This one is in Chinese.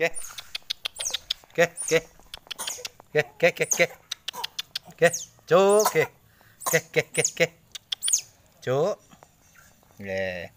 给，给，给，给，给，给，给，走，给，给，给，给，给走，给。